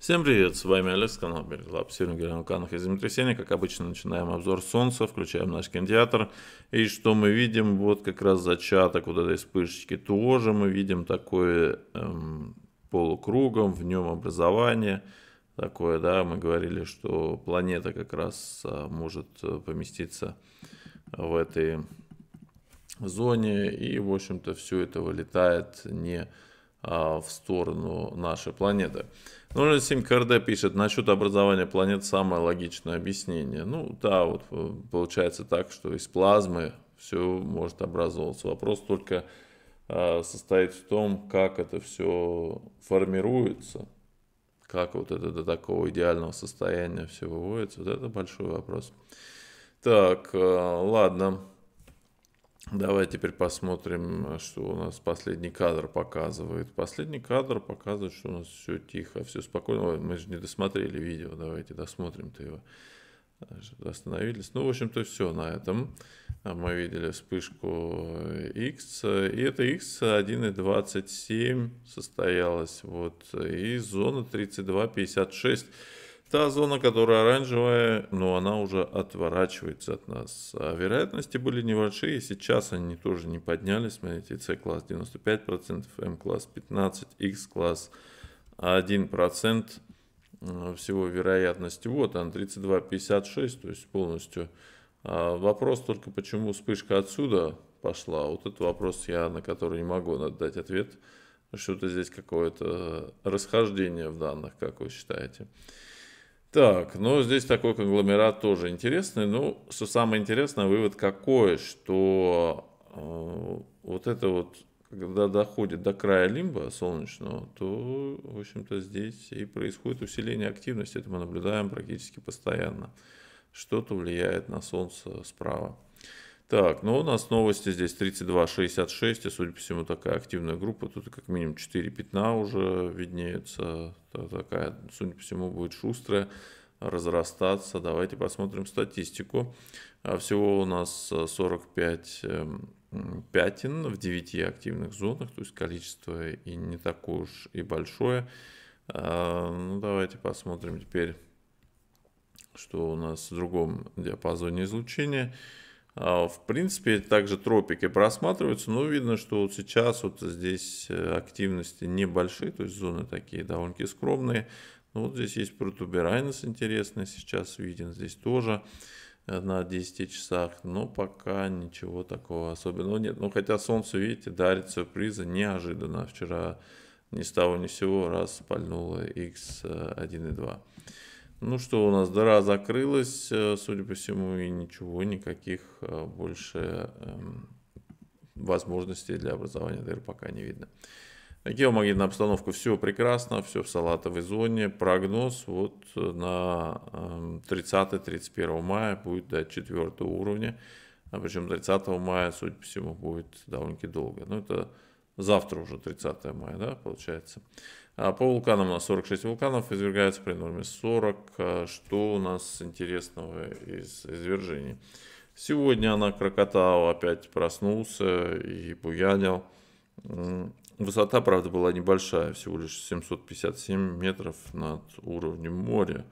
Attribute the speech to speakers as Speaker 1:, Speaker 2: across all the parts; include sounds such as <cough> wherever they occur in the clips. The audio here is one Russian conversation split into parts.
Speaker 1: Всем привет, с вами Алекс, канал Береглаб. Сегодня говорим о канах и землетрясения. Как обычно, начинаем обзор солнца, включаем наш кинотеатр. И что мы видим? Вот как раз зачаток вот этой вспышечки. Тоже мы видим такое эм, полукругом, в нем образование. Такое, да, мы говорили, что планета как раз а, может э, поместиться в этой зоне. И, в общем-то, все это вылетает не а, в сторону нашей планеты. 07 КРД пишет, насчет образования планет самое логичное объяснение. Ну да, вот э, получается так, что из плазмы все может образовываться. Вопрос только э, состоит в том, как это все формируется, как вот это до такого идеального состояния все выводится. Вот это большой вопрос. Так, э, ладно. Давай теперь посмотрим, что у нас последний кадр показывает. Последний кадр показывает, что у нас все тихо, все спокойно. Ой, мы же не досмотрели видео, давайте досмотрим-то его. Остановились. Ну, в общем-то, все на этом. А, мы видели вспышку X. Э, и это X 1.27 состоялось. Вот. И зона 32.56. Та зона, которая оранжевая, но она уже отворачивается от нас. А вероятности были небольшие, сейчас они тоже не поднялись. Смотрите, C-класс 95%, M-класс 15%, X-класс 1% всего вероятности. Вот он 32,56, то есть полностью. А вопрос только, почему вспышка отсюда пошла. Вот этот вопрос я, на который не могу дать ответ. Что-то здесь какое-то расхождение в данных, как вы считаете. Так, ну здесь такой конгломерат тоже интересный. Ну, что самое интересное, вывод какой, что э, вот это вот, когда доходит до края лимба солнечного, то, в общем-то, здесь и происходит усиление активности. Это мы наблюдаем практически постоянно. Что-то влияет на солнце справа. Так, ну у нас новости здесь 32.66, и, судя по всему, такая активная группа. Тут как минимум 4 пятна уже виднеются, Такая, судя по всему, будет шустрая разрастаться. Давайте посмотрим статистику. А, всего у нас 45 э, эм, пятен в 9 активных зонах, то есть количество и не такое уж и большое. А, ну, давайте посмотрим теперь, что у нас в другом диапазоне излучения. А, в принципе, также тропики просматриваются, но видно, что вот сейчас вот здесь э, активности небольшие, то есть зоны такие довольно-таки скромные. Но ну, вот здесь есть протуберанец интересный, сейчас виден здесь тоже на 10 часах, но пока ничего такого особенного нет. Ну, хотя солнце, видите, дарит сюрпризы неожиданно. Вчера ни с того ни с сего раз пальнуло X1.2. и ну что, у нас дыра закрылась, э, судя по всему, и ничего, никаких э, больше эм, возможностей для образования дыр пока не видно. Геомагнитная обстановка, все прекрасно, все в салатовой зоне. Прогноз вот э, на 30-31 эм, мая будет до 4 уровня. А причем 30 мая, судя по всему, будет довольно-таки долго. Ну, это завтра уже 30 мая, да, получается. А по вулканам у нас 46 вулканов извергаются при норме 40. А что у нас интересного из извержений? Сегодня она крокотала, опять проснулся и буянил. Высота, правда, была небольшая, всего лишь 757 метров над уровнем моря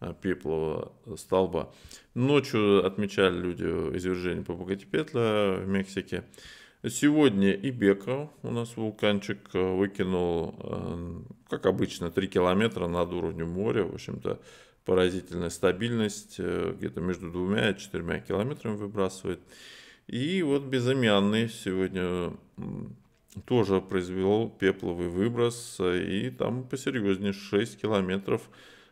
Speaker 1: а, пеплого столба. Ночью отмечали люди извержение по Попокатепетля в Мексике. Сегодня и Бека у нас вулканчик э, выкинул, э, как обычно, 3 километра над уровнем моря. В общем-то, поразительная стабильность, э, где-то между двумя и четырьмя километрами выбрасывает. И вот безымянный сегодня тоже произвел пепловый выброс, и там посерьезнее 6 километров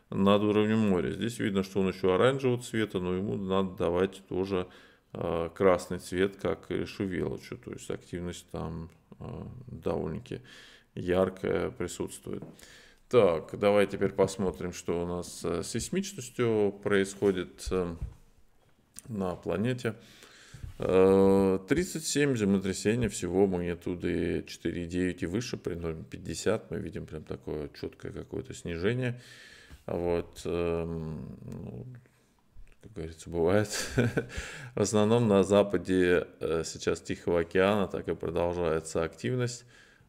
Speaker 1: над уровнем моря. Здесь видно, что он еще оранжевого цвета, но ему надо давать тоже Э, красный цвет, как и шувелочу, то есть активность там э, довольно-таки яркая присутствует. Так, давай теперь посмотрим, что у нас э, с сейсмичностью происходит на планете. 37 землетрясений всего магнитуды 4,9 и выше, при 50. мы видим прям такое четкое какое-то снижение. Вот эм, ну, как говорится, бывает. <laughs> В основном на западе э, сейчас Тихого океана так и продолжается активность.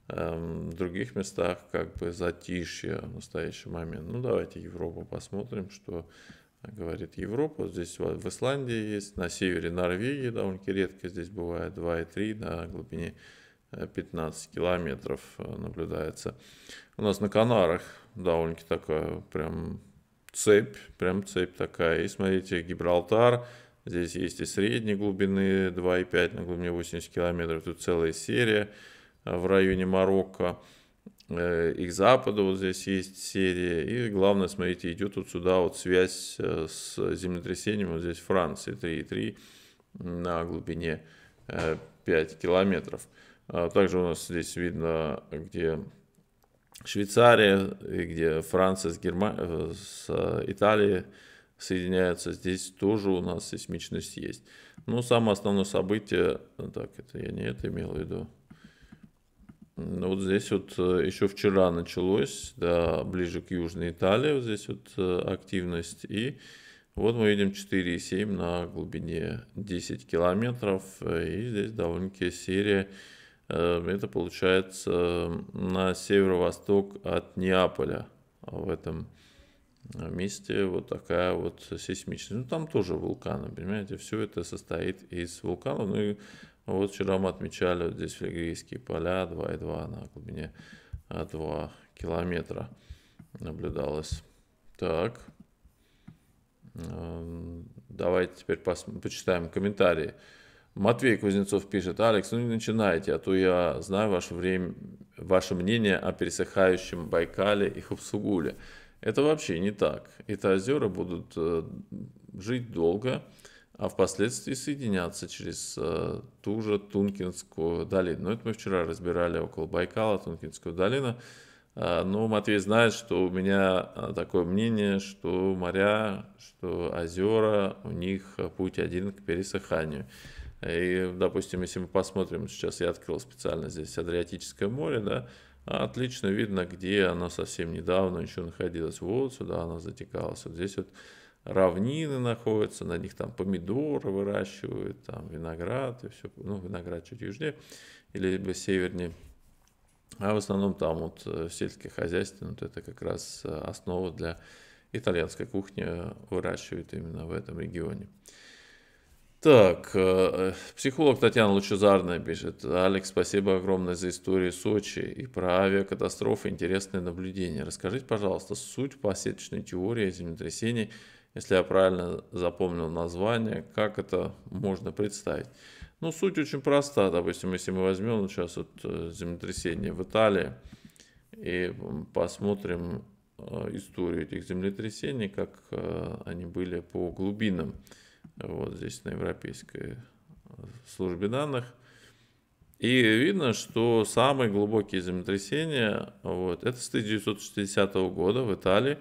Speaker 1: Эм, в других местах как бы затишье в настоящий момент. Ну, давайте Европу посмотрим, что говорит Европа. Здесь в Исландии есть, на севере Норвегии довольно-таки редко здесь бывает 2,3 на глубине 15 э, километров э, наблюдается. У нас на Канарах довольно-таки такая прям цепь, прям цепь такая. И смотрите, Гибралтар, здесь есть и средней глубины 2,5 на глубине 80 километров, тут целая серия э, в районе Марокко. Э, и к западу вот здесь есть серия. И главное, смотрите, идет вот сюда вот связь э, с землетрясением. Вот здесь Франция 3,3 на глубине 5 километров. А также у нас здесь видно, где Швейцария, где Франция с, Герма... Э, с э, Италией соединяются, здесь тоже у нас сейсмичность есть. Но самое основное событие, ну так, это я не это имел в виду. Ну вот здесь вот э, еще вчера началось, да, ближе к Южной Италии, вот здесь вот активность. И вот мы видим 4,7 на глубине 10 километров. И здесь довольно-таки серия Эм, это получается на северо-восток от Неаполя а в этом э, месте вот такая вот сейсмичность. Ну, там тоже вулканы, понимаете, все это состоит из вулканов. Ну, и вот вчера мы отмечали вот здесь флегрейские поля 2,2 на глубине 2 э, километра наблюдалось. Так, эм, давайте теперь пос... почитаем комментарии. Матвей Кузнецов пишет, Алекс, ну не начинайте, а то я знаю ваше, время, ваше мнение о пересыхающем Байкале и Хапсугуле. Это вообще не так. Это озера будут э, жить долго, а впоследствии соединяться через э, ту же Тункинскую долину. Ну, это мы вчера разбирали около Байкала, Тункинскую долину. Э, но Матвей знает, что у меня такое мнение, что моря, что озера, у них путь один к пересыханию. И, допустим, если мы посмотрим, сейчас я открыл специально здесь Адриатическое море, да, отлично видно, где оно совсем недавно еще находилось. Вот сюда оно затекалось. Вот здесь вот равнины находятся, на них там помидоры выращивают, там виноград и все. Ну, виноград чуть южнее или либо севернее. А в основном там вот э, сельское хозяйство, вот это как раз э, основа для итальянской кухни э, выращивают именно в этом регионе. Так, э, психолог Татьяна Лучезарная пишет. Алекс, спасибо огромное за историю Сочи и про авиакатастрофы. Интересное наблюдение. Расскажите, пожалуйста, суть посеточной теории землетрясений, если я правильно запомнил название, как это можно представить? Ну, суть очень проста. Допустим, если мы возьмем сейчас вот э, землетрясение в Италии и посмотрим э, историю этих землетрясений, как э, они были по глубинам. Вот здесь на европейской э, службе данных. И видно, что самые глубокие землетрясения, вот, это с 1960 года в Италии,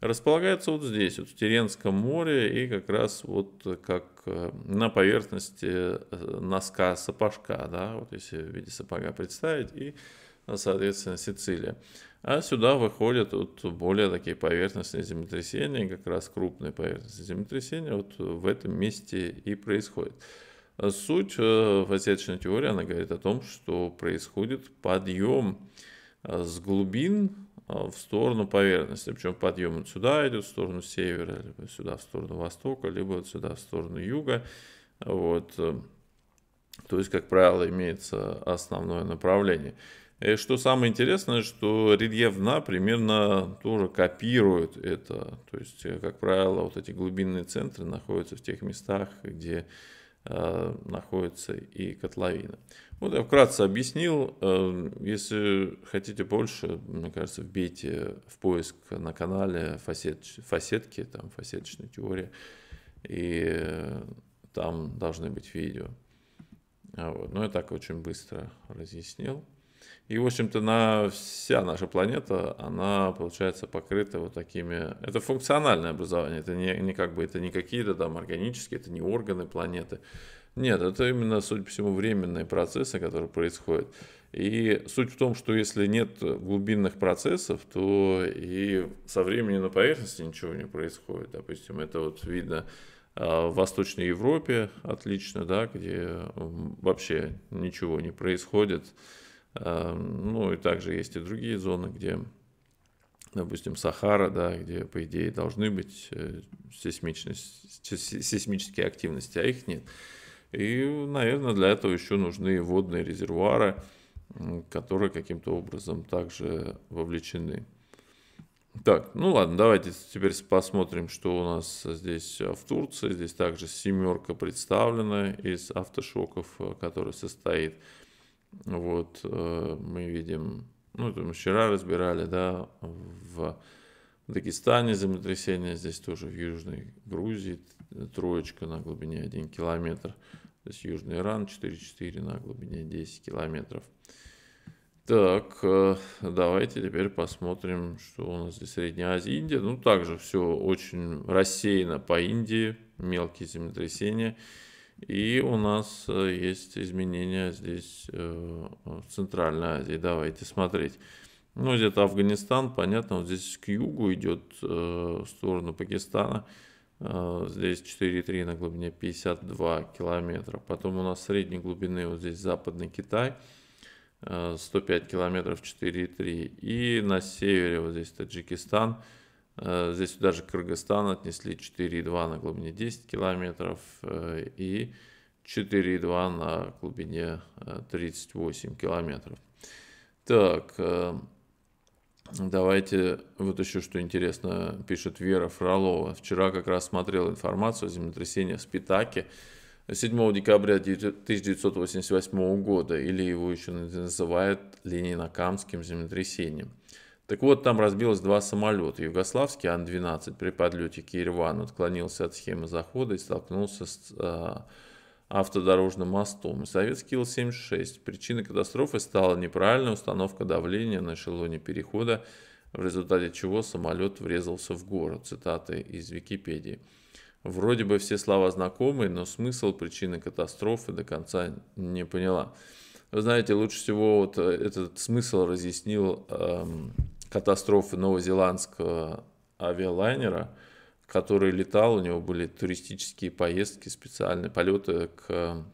Speaker 1: располагаются вот здесь, вот в Теренском море и как раз вот как э, на поверхности э, носка сапожка, да, вот если в виде сапога представить, и соответственно, Сицилия. А сюда выходят вот более такие поверхностные землетрясения, как раз крупные поверхностные землетрясения вот в этом месте и происходит. Суть фасеточной э, теории, она говорит о том, что происходит подъем э, с глубин э, в сторону поверхности. Причем подъем вот сюда идет, в сторону севера, либо сюда, в сторону востока, либо вот сюда, в сторону юга. Вот. То есть, как правило, имеется основное направление. И что самое интересное, что рельеф примерно тоже копирует это. То есть, э, как правило, вот эти глубинные центры находятся в тех местах, где э, находится и котловина. Вот я вкратце объяснил. Э, если хотите больше, мне кажется, вбейте в поиск на канале фасет, фасетки, там фасеточная теория, и э, там должны быть видео. А вот. Но я так очень быстро разъяснил. И, в общем-то, на вся наша планета, она, получается, покрыта вот такими... Это функциональное образование, это не, не как бы, это не какие-то там органические, это не органы планеты. Нет, это именно, судя по всему, временные процессы, которые происходят. И суть в том, что если нет глубинных процессов, то и со временем на поверхности ничего не происходит. Допустим, это вот видно а, в Восточной Европе отлично, да, где вообще ничего не происходит Эм, ну и также есть и другие зоны, где, допустим, Сахара, да, где, по идее, должны быть э, сейсмичность, сейсмические активности, а их нет. И, наверное, для этого еще нужны водные резервуары, которые каким-то образом также вовлечены. Так, ну ладно, давайте теперь посмотрим, что у нас здесь э, в Турции. Здесь также семерка представлена из автошоков, э, который состоит вот, э, мы видим, ну, это мы вчера разбирали, да, в Дагестане землетрясение, здесь тоже в Южной Грузии, троечка на глубине 1 километр. То есть Южный Иран 4,4 на глубине 10 километров. Так, э, давайте теперь посмотрим, что у нас здесь Средняя Азия, Индия. Ну, также все очень рассеяно по Индии, мелкие землетрясения. И у нас э, есть изменения здесь э, в Центральной Азии. Давайте смотреть. Ну, где-то Афганистан, понятно, вот здесь к югу идет э, в сторону Пакистана. Здесь 4,3 на глубине 52 километра. Потом у нас средней глубины вот здесь Западный Китай. 105 километров 4,3. И на севере вот здесь Таджикистан. Э, здесь сюда же Кыргызстан отнесли 4,2 на глубине 10 километров э, и 4,2 на глубине 38 э, километров. Так, давайте вот еще что интересно пишет Вера Фролова. Вчера как раз смотрел информацию о землетрясении в Спитаке 7 декабря 1988 года, или его еще называют Ленинокамским землетрясением. Так вот, там разбилось два самолета. Югославский Ан-12 при подлете к Еревану отклонился от схемы захода и столкнулся с э, автодорожным мостом. И советский Ил-76. Причиной катастрофы стала неправильная установка давления на эшелоне перехода, в результате чего самолет врезался в гору. Цитаты из Википедии. Вроде бы все слова знакомые, но смысл причины катастрофы до конца не поняла. Вы знаете, лучше всего вот э, этот смысл разъяснил эм, катастрофы новозеландского авиалайнера, который летал, у него были туристические поездки, специальные полеты к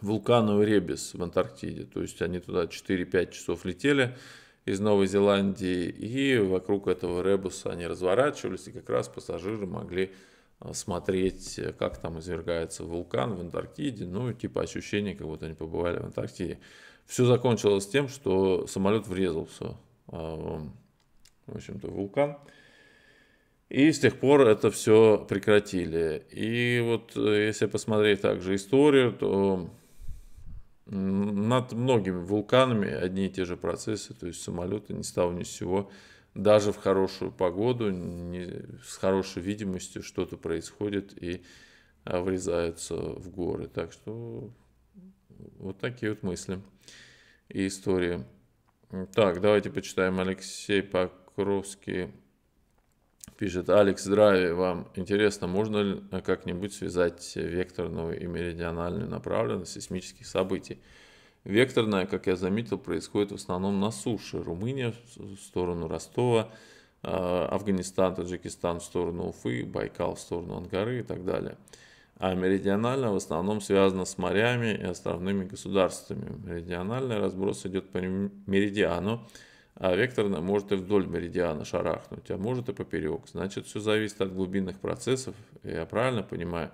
Speaker 1: вулкану Ребес в Антарктиде. То есть они туда 4-5 часов летели из Новой Зеландии, и вокруг этого Ребуса они разворачивались, и как раз пассажиры могли Э, смотреть, э, как там извергается вулкан в Антарктиде, ну, типа ощущение, как будто они побывали в Антарктиде. Все закончилось тем, что самолет врезался э, в общем-то, вулкан. И с тех пор это все прекратили. И вот если посмотреть также историю, то над многими вулканами одни и те же процессы, то есть самолеты не стало ни с сего даже в хорошую погоду, не, с хорошей видимостью что-то происходит и а, врезаются в горы. Так что вот такие вот мысли и истории. Так, давайте почитаем Алексей Покровский. Пишет Алекс Драви, вам интересно, можно ли а, как-нибудь связать векторную и меридиональную направленность сейсмических событий? Векторная, как я заметил, происходит в основном на суше. Румыния в сторону Ростова, а, Афганистан, Таджикистан в сторону Уфы, Байкал в сторону Ангары и так далее. А меридионально в основном связано с морями и островными государствами. Меридиональный разброс идет по меридиану, а векторно может и вдоль меридиана шарахнуть, а может и поперек. Значит, все зависит от глубинных процессов, я правильно понимаю?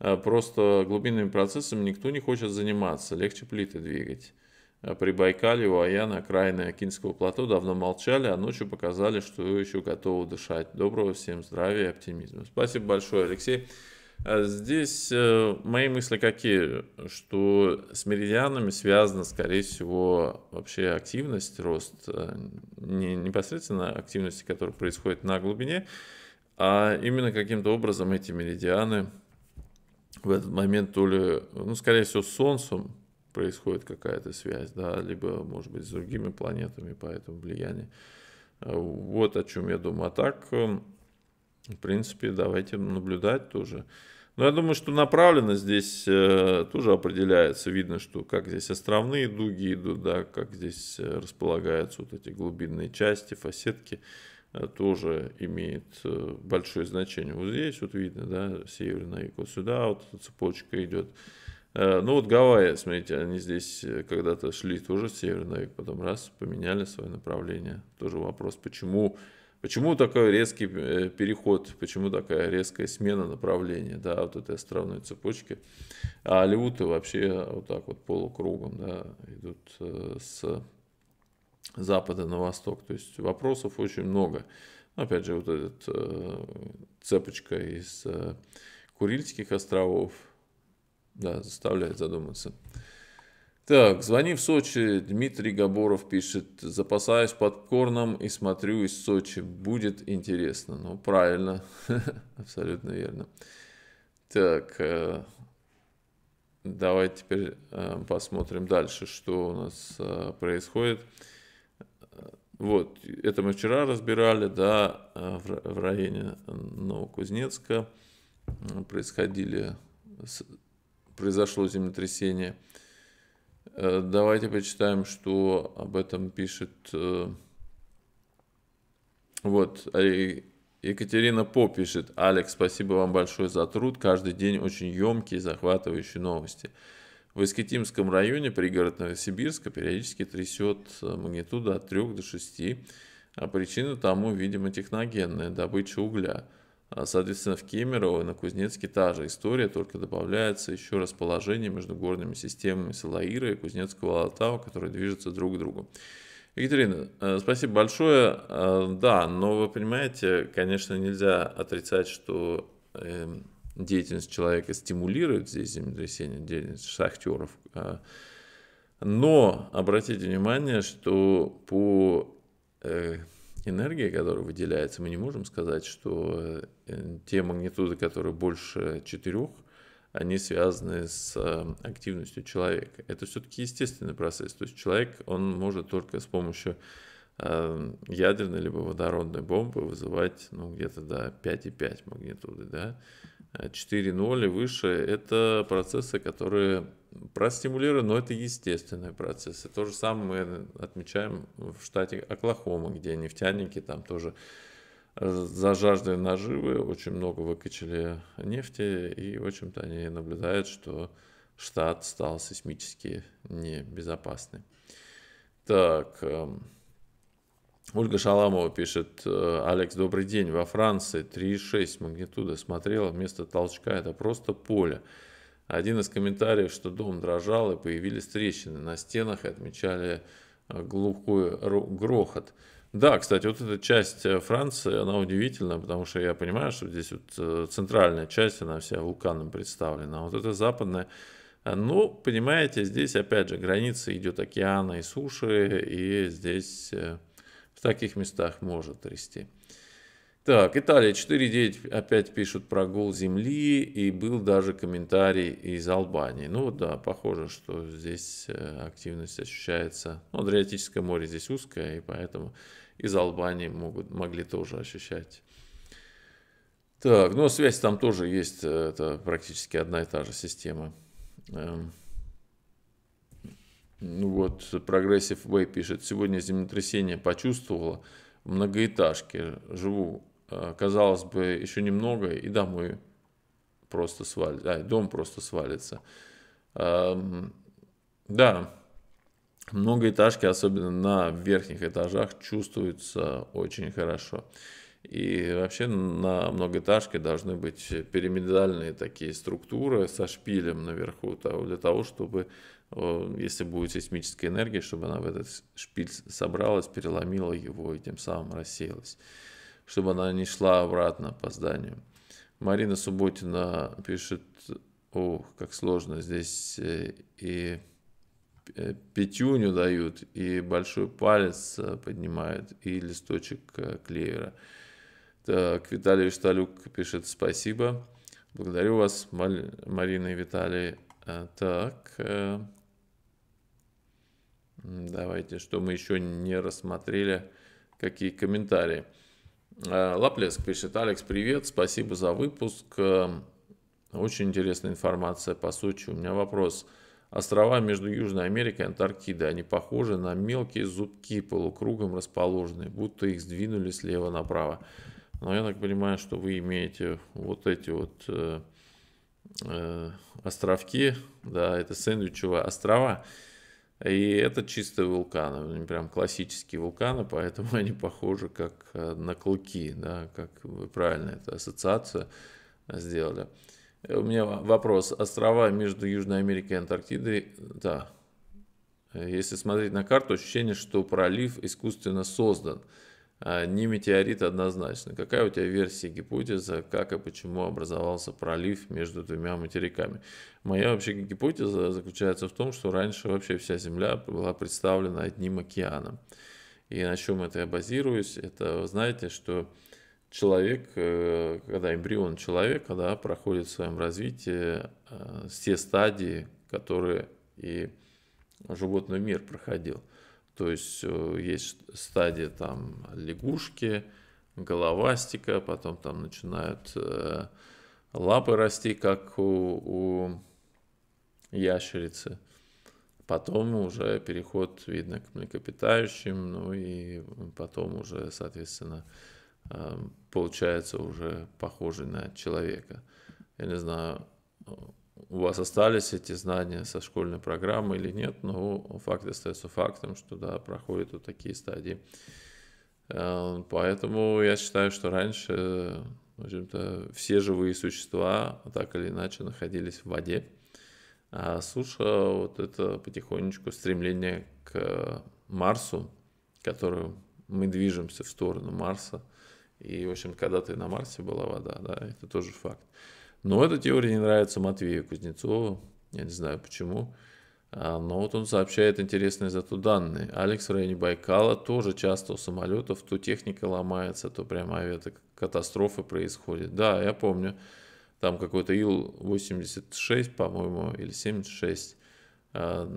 Speaker 1: Э, просто глубинными процессами никто не хочет заниматься, легче плиты двигать. Э, при Байкале у Аяна окраины Акинского плато давно молчали, а ночью показали, что еще готовы дышать. Доброго всем здравия и оптимизма. Спасибо большое, Алексей. Э, здесь мои мысли какие, что с меридианами связана, скорее всего, вообще активность, рост, не непосредственно активности, которая происходит на глубине, а именно каким-то образом эти меридианы – в этот момент то ли, ну, скорее всего, с Солнцем происходит какая-то связь, да, либо, может быть, с другими планетами, поэтому влияние. А, вот о чем я думаю. А так, эм, в принципе, давайте наблюдать тоже. Но я думаю, что направленность здесь э, тоже определяется. Видно, что как здесь островные дуги идут, да, как здесь э, располагаются вот эти глубинные части, фасетки. Э, тоже имеет э, большое значение. Вот здесь вот видно, да, северный юг, вот сюда вот эта цепочка идет. Э, ну вот Гавайи, смотрите, они здесь когда-то шли тоже северный севера юг, потом раз, поменяли свое направление. Тоже вопрос, почему, почему такой резкий переход, почему такая резкая смена направления, да, вот этой островной цепочки. А алиуты вообще вот так вот полукругом, да, идут с запада на восток. То есть вопросов очень много. Ну, опять же, вот эта э, цепочка из э, Курильских островов да, заставляет задуматься. Так, звони в Сочи. Дмитрий Габоров пишет. Запасаюсь попкорном и смотрю из Сочи. Будет интересно. Ну, правильно. <laughs> Абсолютно верно. Так, э, давайте теперь э, посмотрим дальше, что у нас э, происходит. Вот, это мы вчера разбирали, да, э, в, в районе Новокузнецка происходили, произошло землетрясение. Э, давайте почитаем, что об этом пишет э, вот а Екатерина По пишет. Алекс, спасибо вам большое за труд. Каждый день очень емкие, захватывающие новости. В Искитимском районе пригородного Сибирска периодически трясет э, магнитуда от 3 до 6, а причина тому, видимо, техногенная – добыча угля. А, соответственно, в Кемерово и на Кузнецке та же история, только добавляется еще расположение между горными системами Салаира и Кузнецкого Алатау, которые движутся друг к другу. Екатерина, э, спасибо большое. Э, да, но вы понимаете, конечно, нельзя отрицать, что эм, деятельность человека стимулирует здесь землетрясение, деятельность шахтеров. А, но обратите внимание, что по э, энергии, которая выделяется, мы не можем сказать, что э, те магнитуды, которые больше четырех, они связаны с э, активностью человека. Это все-таки естественный процесс. То есть человек, он может только с помощью ядерной либо водородной бомбы вызывать ну, где-то до 5,5 магнитуды. Да? 4.0 и выше, это процессы, которые простимулированы, но это естественные процессы. То же самое мы отмечаем в штате Оклахома, где нефтяники там тоже за жаждой наживы очень много выкачали нефти, и, в общем-то, они наблюдают, что штат стал сейсмически небезопасным. Так, эм, Ольга Шаламова пишет, э, Алекс, добрый день, во Франции 3,6 магнитуда смотрела, вместо толчка это просто поле. Один из комментариев, что дом дрожал и появились трещины на стенах и отмечали э, глухой грохот. Да, кстати, вот эта часть э, Франции, она удивительна, потому что я понимаю, что здесь вот центральная часть, она вся вулканом представлена, а вот эта западная, ну, понимаете, здесь опять же граница идет океана и суши, и здесь в таких местах может трясти. Так, Италия 4.9 опять пишут про гол земли, и был даже комментарий из Албании. Ну да, похоже, что здесь э, активность ощущается. Ну, Адриатическое море здесь узкое, и поэтому из Албании могут, могли тоже ощущать. Так, но ну, а связь там тоже есть, э, это практически одна и та же система. Эм, вот прогрессив Way пишет, сегодня землетрясение почувствовала в многоэтажке, живу, э, казалось бы, еще немного и домой просто свалится, а, дом просто свалится. Эм, да, многоэтажки, особенно на верхних этажах, чувствуются очень хорошо. И вообще на многоэтажке должны быть пирамидальные такие структуры со шпилем наверху для того, чтобы если будет сейсмическая энергия, чтобы она в этот шпиль собралась, переломила его и тем самым рассеялась, чтобы она не шла обратно по зданию. Марина Субботина пишет, о, как сложно, здесь э, и э, пятюню дают, и большой палец э, поднимают, и листочек клевера. Так, Виталий Шталюк пишет спасибо. Благодарю вас, Марина и Виталий. Так, Давайте, что мы еще не рассмотрели, какие комментарии. Э, Лаплеск пишет, Алекс, привет, спасибо за выпуск. Эм, очень интересная информация по Сочи. У меня вопрос. Острова между Южной Америкой и Антарктидой, они похожи на мелкие зубки, полукругом расположенные, будто их сдвинули слева направо. Но я так понимаю, что вы имеете вот эти вот э, э, островки, да, это сэндвичевые острова, и это чисто вулканы, они прям классические вулканы, поэтому <laughs> они похожи как э, на клыки, да, как вы правильно эту ассоциацию сделали. У меня вопрос. Острова между Южной Америкой и Антарктидой, да, если смотреть на карту, ощущение, что пролив искусственно создан. А, не метеорит однозначно. Какая у тебя версия, гипотеза, как и почему образовался пролив между двумя материками? Моя вообще гипотеза заключается в том, что раньше вообще вся Земля была представлена одним океаном. И на чем это я базируюсь? Это, вы знаете, что человек, э, когда эмбрион человека да, проходит в своем развитии э, все стадии, которые и животный мир проходил – то есть э, есть стадия там лягушки, головастика, потом там начинают э, лапы расти, как у, у ящерицы. Потом уже переход, видно, к млекопитающим, ну и потом уже, соответственно, э, получается уже похожий на человека. Я не знаю, у вас остались эти знания со школьной программы или нет, но факт остается фактом, что да, проходят вот такие стадии. Эм, поэтому я считаю, что раньше в общем-то, все живые существа так или иначе находились в воде, а суша вот это потихонечку стремление к Марсу, которую мы движемся в сторону Марса. И, в общем, когда ты на Марсе была вода, да, это тоже факт. Но эта теория не нравится Матвею Кузнецову, я не знаю почему. А, но вот он сообщает интересные зато данные. Алекс в районе Байкала тоже часто у самолетов то техника ломается, то прямо авиакатастрофы происходят Да, я помню, там какой-то Ил-86, по-моему, или 76, а,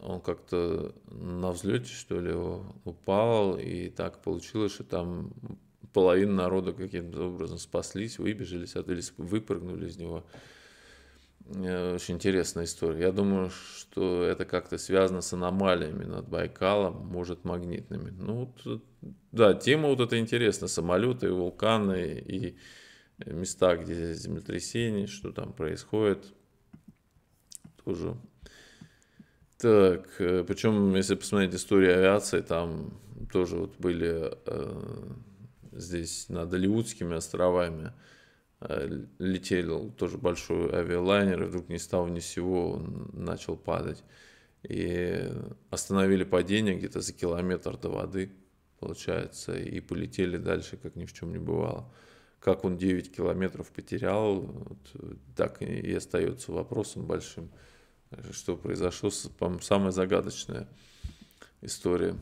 Speaker 1: он как-то на взлете, что ли, упал, и так получилось, что там половина народа каким-то образом спаслись, выбежали, отвелись, выпрыгнули из него. Э, очень интересная история. Я думаю, что это как-то связано с аномалиями над Байкалом, может, магнитными. Ну, э, да, тема вот эта интересная: Самолеты, вулканы и места, где землетрясения, что там происходит. Тоже. Так, э, причем, если посмотреть историю авиации, там тоже вот были э, здесь над Алиутскими островами э, летел тоже большой авиалайнер, и вдруг ни с того ни с сего он начал падать. И остановили падение где-то за километр до воды, получается, и полетели дальше, как ни в чем не бывало. Как он 9 километров потерял, вот, так и остается вопросом большим, что произошло, самая загадочная история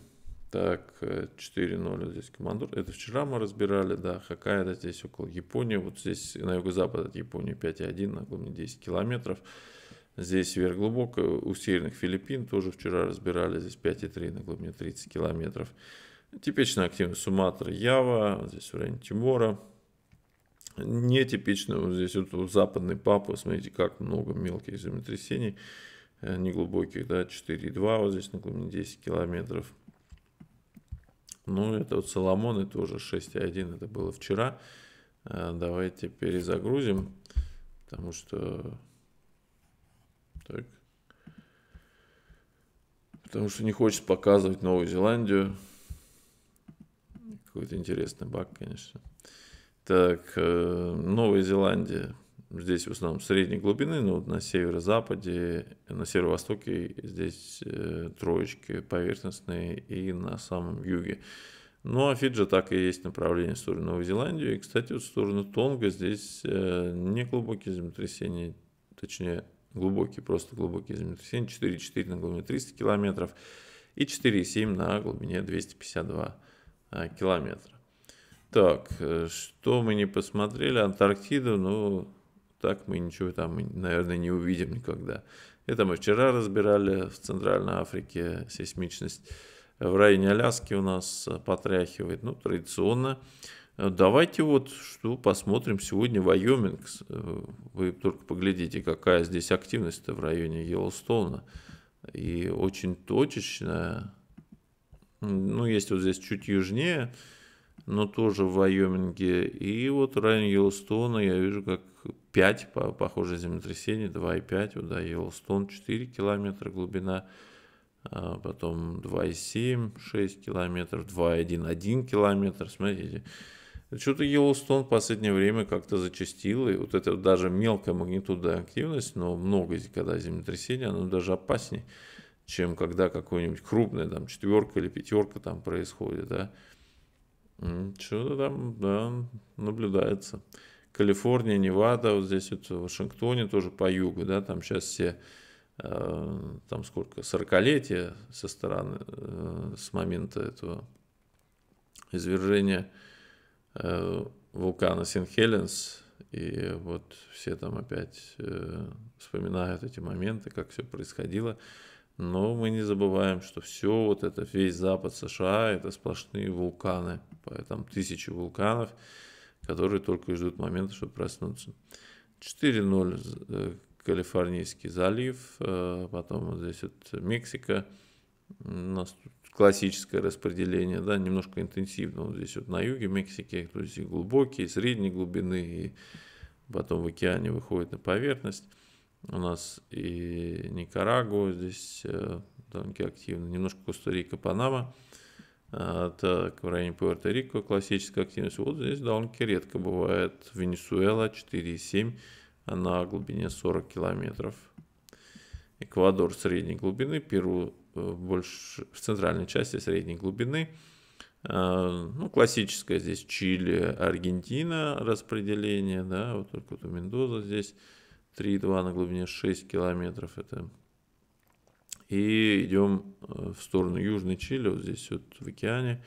Speaker 1: так, 4-0 э, здесь командор. Это вчера мы разбирали, да, Хоккайдо здесь около Японии. Вот здесь на юго-запад от Японии 5,1, на глубине 10 километров. Здесь вверх глубоко, у северных Филиппин тоже вчера разбирали, здесь 5,3 на глубине 30 километров. Типично активность Суматра, Ява, здесь в районе Тимора. Нетипично, вот здесь вот западный западной смотрите, как много мелких землетрясений, э, неглубоких, да, 4,2 вот здесь на глубине 10 километров. Ну, это вот Соломон, это уже 6.1, это было вчера. А, давайте перезагрузим, потому что... Так. Потому что не хочется показывать Новую Зеландию. Какой-то интересный баг, конечно. Так, э, Новая Зеландия. Здесь в основном средней глубины, но вот на северо-западе, на северо-востоке здесь э, троечки поверхностные и на самом юге. Ну а Фиджи так и есть направление в сторону Новой Зеландии. И, кстати, вот в сторону Тонга здесь э, не глубокие землетрясения, точнее глубокие, просто глубокие землетрясения, 4,4 на глубине 300 километров и 4,7 на глубине 252 э, километра. Так, э, что мы не посмотрели? Антарктиду, ну, так мы ничего там, наверное, не увидим никогда. Это мы вчера разбирали в Центральной Африке сейсмичность. В районе Аляски у нас э, потряхивает, ну, традиционно. Э, давайте вот что посмотрим сегодня Вайоминг. Э, вы только поглядите, какая здесь активность в районе Йеллоустона. И очень точечная. Ну, есть вот здесь чуть южнее, но тоже в Вайоминге. И вот район Йеллстоуна я вижу как 5, по, похоже, землетрясение, 2,5, вот, да, Йеллстоун 4 километра глубина, а потом 2,7, 6 километров, 2,1, 1 километр, смотрите. Что-то Йеллоустон в последнее время как-то зачастило, и вот это даже мелкая магнитудная активность, но много, когда землетрясение, оно даже опаснее, чем когда какое-нибудь крупное, там, четверка или пятерка там происходит, да. Что-то там, да, наблюдается. Калифорния, Невада, вот здесь вот в Вашингтоне тоже по югу, да, там сейчас все, э, там сколько, сорокалетие со стороны, э, с момента этого извержения э, вулкана Сен-Хеленс, и вот все там опять э, вспоминают эти моменты, как все происходило. Но мы не забываем, что все вот это, весь запад США, это сплошные вулканы. Поэтому тысячи вулканов, которые только и ждут момента, чтобы проснуться. 4-0 э, Калифорнийский залив, э, потом вот здесь вот Мексика. У нас тут классическое распределение, да, немножко интенсивно. Вот здесь вот на юге Мексики, то есть и глубокие, и средней глубины, и потом в океане выходит на поверхность у нас и Никарагуа здесь э, довольно-таки активно, немножко Коста-Рика, Панама, а, так, в районе Пуэрто-Рико классическая активность. Вот здесь довольно редко бывает. Венесуэла 4,7 на глубине 40 километров. Эквадор средней глубины, Перу э, больше в центральной части средней глубины. А, ну, классическая здесь Чили, Аргентина распределение, да, вот только вот у Мендоза здесь 3,2 на глубине 6 километров. Это и идем э, в сторону Южной Чили, вот здесь вот в океане,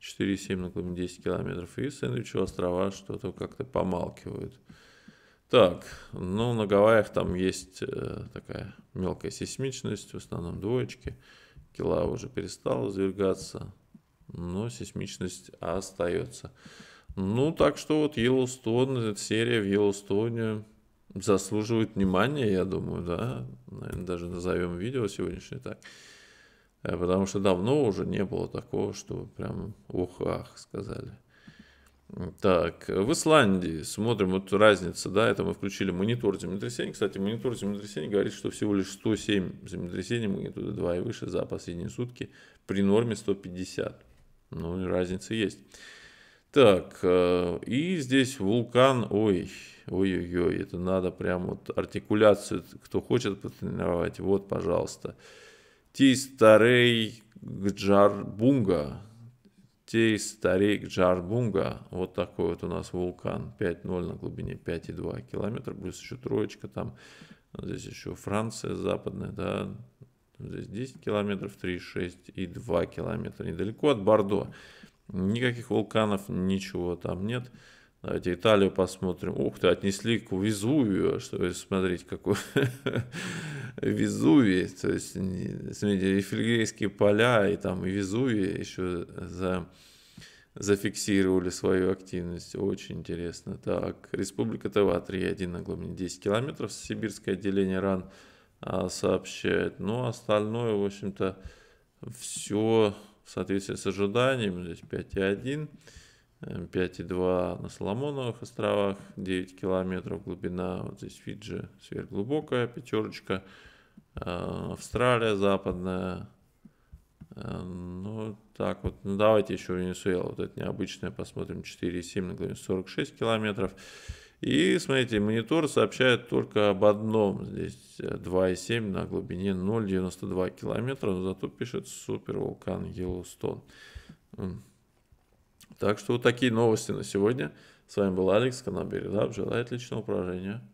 Speaker 1: 4,7 на глубине 10 километров. И Сэндвичу острова что-то как-то помалкивают. Так, ну на Гавайях там есть э, такая мелкая сейсмичность, в основном двоечки. Кила уже перестала извергаться, но сейсмичность остается. Ну, так что вот Йеллоустон, эта серия в Йеллоустоне заслуживают внимания, я думаю, да. Наверное, даже назовем видео сегодняшнее так. Э, потому что давно уже не было такого, что прям ух-ах сказали. Так, в Исландии смотрим, вот разница, да, это мы включили монитор землетрясений. Кстати, монитор землетрясений говорит, что всего лишь 107 землетрясений магнитуды 2 и выше за последние сутки при норме 150. Ну, разница есть. Так, э, и здесь вулкан, ой, Ой-ой-ой, это надо прям вот артикуляцию, кто хочет потренировать, вот, пожалуйста. Ти старей Гджарбунга. Ти старей Гджарбунга. Вот такой вот у нас вулкан. 5,0 на глубине 5,2 километра. Плюс еще троечка там. Здесь еще Франция западная, да. Здесь 10 километров, 3,6 и 2 километра. Недалеко от Бордо. Никаких вулканов, ничего там нет. Давайте Италию посмотрим. Ух ты, отнесли к Везувию, чтобы смотреть, какой <laughs> Везувий, то есть, смотрите, и поля, и там и Везувий еще за зафиксировали свою активность. Очень интересно. Так, Республика Тыва 3,1 на глубине 10 километров. Сибирское отделение РАН а, сообщает. Но ну, остальное, в общем-то, все в соответствии с ожиданиями. Здесь 5,1. 5,2 эм, на Соломоновых островах, 9 километров глубина, вот здесь Фиджи сверхглубокая, пятерочка, эм, Австралия западная, эм, ну так вот, ну давайте еще Венесуэла, вот это необычное, посмотрим, 4,7 на глубине 46 километров. И смотрите, монитор сообщает только об одном, здесь 2,7 э, на глубине 0,92 километра, но зато пишет супер вулкан Йеллоустон. Так что вот такие новости на сегодня. С вами был Алекс Канабери. Да, желаю отличного поражения.